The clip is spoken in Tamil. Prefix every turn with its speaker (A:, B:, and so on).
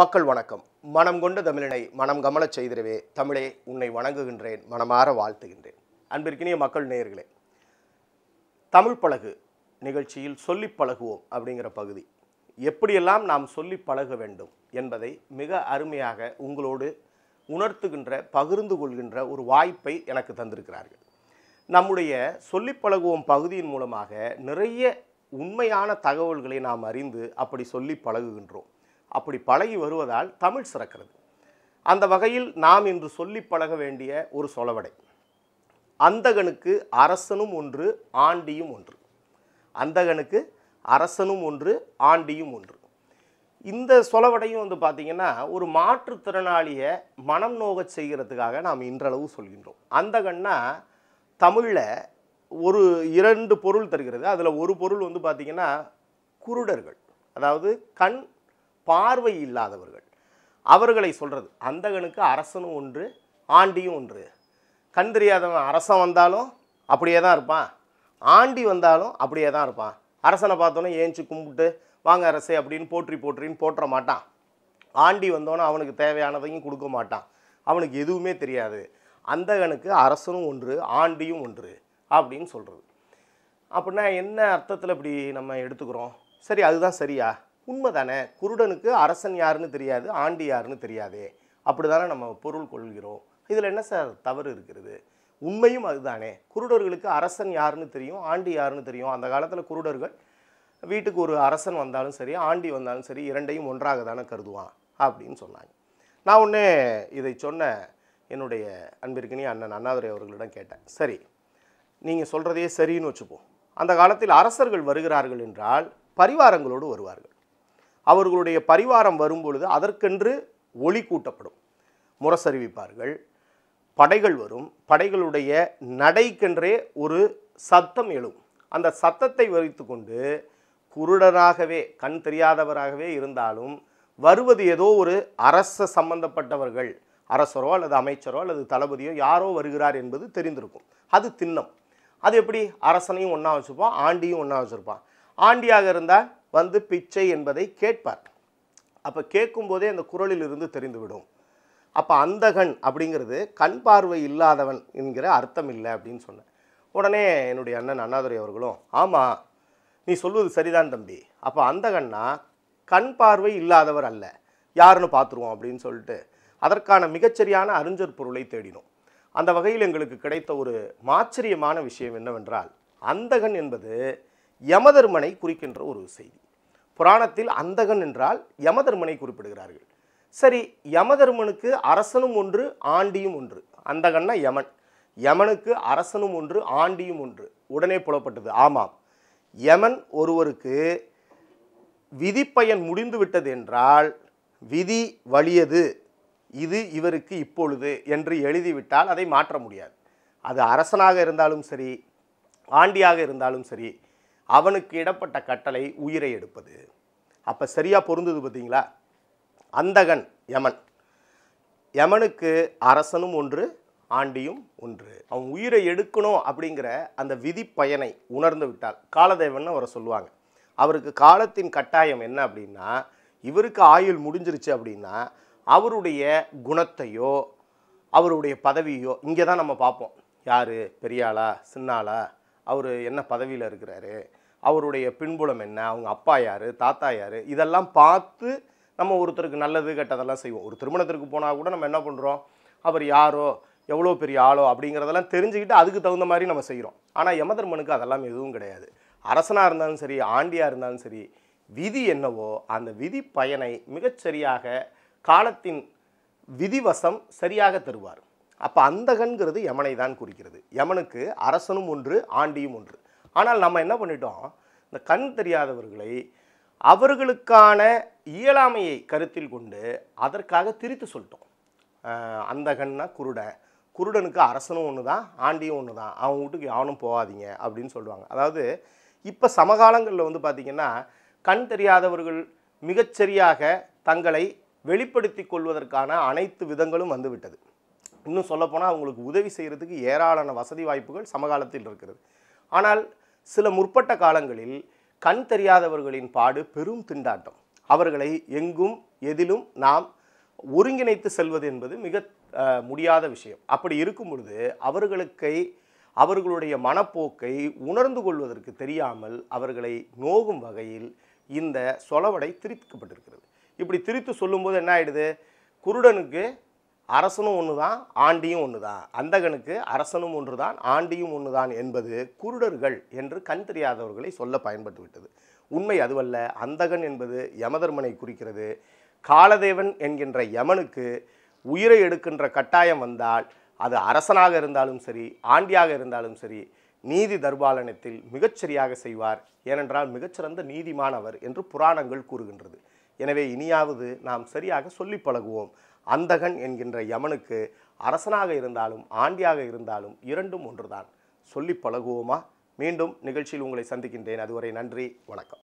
A: மக்கள் வணக்கம் மனம் கொண்ட தமிழனை மனம் கமல செய்திருவே தமிழே உன்னை வணங்குகின்றேன் மனமாற வாழ்த்துகின்றேன் அன்பிற்கினிய மக்கள் நேயர்களே தமிழ் பழகு நிகழ்ச்சியில் சொல்லி பழகுவோம் அப்படிங்கிற பகுதி எப்படியெல்லாம் நாம் சொல்லி பழக வேண்டும் என்பதை மிக அருமையாக உங்களோடு உணர்த்துகின்ற பகிர்ந்து கொள்கின்ற ஒரு வாய்ப்பை எனக்கு தந்திருக்கிறார்கள் நம்முடைய சொல்லி பழகுவோம் பகுதியின் மூலமாக நிறைய உண்மையான தகவல்களை நாம் அறிந்து அப்படி சொல்லி பழகுகின்றோம் அப்படி பழகி வருவதால் தமிழ் சிறக்கிறது அந்த வகையில் நாம் இன்று சொல்லி பழக வேண்டிய ஒரு சொலவடை அந்தகனுக்கு அரசனும் ஒன்று ஆண்டியும் ஒன்று அந்தகனுக்கு அரசனும் ஒன்று ஆண்டியும் ஒன்று இந்த சொலவடையும் வந்து பார்த்திங்கன்னா ஒரு மாற்றுத்திறனாளியை மனம் நோக செய்கிறதுக்காக நாம் இன்றளவு சொல்கின்றோம் அந்தகன்னா தமிழில் ஒரு இரண்டு பொருள் தருகிறது அதில் ஒரு பொருள் வந்து பார்த்திங்கன்னா குருடர்கள் அதாவது கண் பார்வை இல்லாதவர்கள் அவர்களை சொல்கிறது அந்தகனுக்கு அரசனும் ஒன்று ஆண்டியும் ஒன்று கண் தெரியாதவன் அரசன் வந்தாலும் அப்படியே தான் இருப்பான் ஆண்டி வந்தாலும் அப்படியே தான் இருப்பான் அரசனை பார்த்தோன்னே ஏஞ்சி கும்பிட்டு வாங்க அரசே அப்படின்னு போற்றி போற்றின்னு போற்ற மாட்டான் ஆண்டி வந்தோன்னே அவனுக்கு தேவையானதையும் கொடுக்க மாட்டான் அவனுக்கு எதுவுமே தெரியாது அந்தகனுக்கு அரசனும் ஒன்று ஆண்டியும் ஒன்று அப்படின்னு சொல்கிறது அப்படின்னா என்ன அர்த்தத்தில் இப்படி நம்ம எடுத்துக்கிறோம் சரி அதுதான் சரியா உண்மை தானே குருடனுக்கு அரசன் யாருன்னு தெரியாது ஆண்டி யாருன்னு தெரியாதே அப்படி தானே நம்ம பொருள் கொள்கிறோம் இதில் என்ன சார் தவறு இருக்கிறது உண்மையும் அதுதானே குருடர்களுக்கு அரசன் யாருன்னு தெரியும் ஆண்டி யாருன்னு தெரியும் அந்த காலத்தில் குருடர்கள் வீட்டுக்கு ஒரு அரசன் வந்தாலும் சரி ஆண்டி வந்தாலும் சரி இரண்டையும் ஒன்றாக தானே கருதுவான் அப்படின்னு சொன்னாங்க நான் ஒன்று இதை சொன்ன என்னுடைய அன்பிற்கினி அண்ணன் அண்ணாதுரை அவர்களிடம் கேட்டேன் சரி நீங்கள் சொல்கிறதையே சரின்னு வச்சுப்போம் அந்த காலத்தில் அரசர்கள் வருகிறார்கள் என்றால் பரிவாரங்களோடு வருவார்கள் அவர்களுடைய பரிவாரம் வரும்பொழுது அதற்கென்று ஒளி கூட்டப்படும் முரசறிவிப்பார்கள் படைகள் வரும் படைகளுடைய நடைக்கென்றே ஒரு சத்தம் எழும் அந்த சத்தத்தை வைத்து கொண்டு குருடராகவே கண் தெரியாதவராகவே இருந்தாலும் வருவது ஏதோ ஒரு அரச சம்பந்தப்பட்டவர்கள் அரசரோ அல்லது அமைச்சரோ அல்லது தளபதியோ யாரோ வருகிறார் என்பது தெரிந்திருக்கும் அது திண்ணம் அது எப்படி அரசனையும் ஒன்றா வச்சுருப்பான் ஆண்டியும் ஒன்றா வச்சுருப்பான் ஆண்டியாக இருந்தால் வந்து பிச்சை என்பதை கேட்பார் அப்போ கேட்கும்போதே அந்த குரலில் இருந்து தெரிந்துவிடும் அப்போ அந்தகன் அப்படிங்கிறது கண் பார்வை இல்லாதவன் என்கிற அர்த்தம் இல்லை அப்படின்னு சொன்னேன் உடனே என்னுடைய அண்ணன் அண்ணாதுரை அவர்களும் ஆமாம் நீ சொல்வது சரிதான் தம்பி அப்போ அந்தகன்னா கண் பார்வை இல்லாதவர் அல்ல யாருன்னு பார்த்துருவோம் அப்படின்னு சொல்லிட்டு அதற்கான மிகச்சரியான அறிஞர் பொருளை தேடினோம் அந்த வகையில் எங்களுக்கு கிடைத்த ஒரு மாச்சரியமான விஷயம் என்னவென்றால் அந்தகன் என்பது யமதர்மனை குறிக்கின்ற ஒரு செய்தி புராணத்தில் அந்தகன் என்றால் யமதர்மனை குறிப்பிடுகிறார்கள் சரி யமதர்மனுக்கு அரசனும் ஒன்று ஆண்டியும் ஒன்று அந்தகன்னா யமன் யமனுக்கு அரசனும் ஒன்று ஆண்டியும் ஒன்று உடனே புலப்பட்டது ஆமாம் யமன் ஒருவருக்கு விதிப்பயன் முடிந்து விட்டது என்றால் விதி வலியது இது இவருக்கு இப்பொழுது என்று எழுதிவிட்டால் அதை மாற்ற முடியாது அது அரசனாக இருந்தாலும் சரி ஆண்டியாக இருந்தாலும் சரி அவனுக்கு இடப்பட்ட கட்டளை உயிரை எடுப்பது அப்போ சரியாக பொருந்தது பார்த்தீங்களா அந்தகன் யமன் யமனுக்கு அரசனும் ஒன்று ஆண்டியும் ஒன்று அவன் உயிரை எடுக்கணும் அப்படிங்கிற அந்த விதி பயனை உணர்ந்து விட்டால் காலதேவன் அவரை சொல்லுவாங்க அவருக்கு காலத்தின் கட்டாயம் என்ன அப்படின்னா இவருக்கு ஆயுள் முடிஞ்சிருச்சு அப்படின்னா அவருடைய குணத்தையோ அவருடைய பதவியோ இங்கே தான் நம்ம பார்ப்போம் யார் பெரியாளா சின்னாளா அவர் என்ன பதவியில் இருக்கிறாரு அவருடைய பின்புலம் என்ன அவங்க அப்பா யார் தாத்தா யார் இதெல்லாம் பார்த்து நம்ம ஒருத்தருக்கு நல்லது கெட்டதெல்லாம் செய்வோம் ஒரு திருமணத்திற்கு போனால் கூட நம்ம என்ன பண்ணுறோம் அவர் யாரோ எவ்வளோ பெரிய ஆளோ அப்படிங்கிறதெல்லாம் தெரிஞ்சுக்கிட்டு அதுக்கு தகுந்த மாதிரி நம்ம செய்கிறோம் ஆனால் யமதர்மனுக்கு அதெல்லாம் எதுவும் கிடையாது அரசனாக இருந்தாலும் சரி ஆண்டியாக இருந்தாலும் சரி விதி என்னவோ அந்த விதி பயனை மிகச்சரியாக காலத்தின் விதிவசம் சரியாக தருவார் அப்போ அந்தகன்கிறது யமனை தான் குறிக்கிறது யமனுக்கு அரசனும் ஒன்று ஆண்டியும் ஒன்று ஆனால் நம்ம என்ன பண்ணிட்டோம் இந்த கண் தெரியாதவர்களை அவர்களுக்கான இயலாமையை கருத்தில் கொண்டு அதற்காக திரித்து சொல்லிட்டோம் அந்த கண்ணா குருடன் குருடனுக்கு அரசனும் ஒன்று தான் ஆண்டியும் ஒன்று தான் அவங்க வீட்டுக்கு யானும் போகாதீங்க அப்படின்னு சொல்லுவாங்க அதாவது இப்போ சமகாலங்களில் வந்து பார்த்திங்கன்னா கண் தெரியாதவர்கள் மிகச்சரியாக தங்களை வெளிப்படுத்தி கொள்வதற்கான அனைத்து விதங்களும் வந்துவிட்டது இன்னும் சொல்லப்போனால் அவங்களுக்கு உதவி செய்கிறதுக்கு ஏராளமான வசதி வாய்ப்புகள் சமகாலத்தில் இருக்கிறது ஆனால் சில முற்பட்ட காலங்களில் கண் தெரியாதவர்களின் பாடு பெரும் திண்டாட்டம் அவர்களை எங்கும் எதிலும் நாம் ஒருங்கிணைத்து செல்வது என்பது மிக முடியாத விஷயம் அப்படி இருக்கும் பொழுது அவர்களுக்கை அவர்களுடைய மனப்போக்கை உணர்ந்து கொள்வதற்கு தெரியாமல் அவர்களை நோகும் வகையில் இந்த சொலவடை திரிக்கப்பட்டிருக்கிறது இப்படி திரித்து சொல்லும்போது என்ன ஆகிடுது குருடனுக்கு அரசனும் ஒன்று தான் ஆண்டியும் ஒன்று தான் அந்தகனுக்கு அரசனும் ஒன்று தான் ஆண்டியும் ஒன்று தான் என்பது குருடர்கள் என்று கண் தெரியாதவர்களை சொல்ல பயன்பட்டு விட்டது உண்மை அதுவல்ல அந்தகன் என்பது யமதர்மனை குறிக்கிறது காலதேவன் என்கின்ற யமனுக்கு உயிரை எடுக்கின்ற கட்டாயம் வந்தால் அது அரசனாக இருந்தாலும் சரி ஆண்டியாக இருந்தாலும் சரி நீதி தர்பாலனத்தில் மிகச்சரியாக செய்வார் ஏனென்றால் மிகச்சிறந்த நீதிமானவர் என்று புராணங்கள் கூறுகின்றது எனவே இனியாவது நாம் சரியாக சொல்லி பழகுவோம் அந்தகன் என்கின்ற யமனுக்கு அரசனாக இருந்தாலும் ஆண்டியாக இருந்தாலும் இரண்டும் ஒன்றுதான் சொல்லி பழகுவோமா மீண்டும் நிகழ்ச்சியில் உங்களை சந்திக்கின்றேன் அதுவரை நன்றி வணக்கம்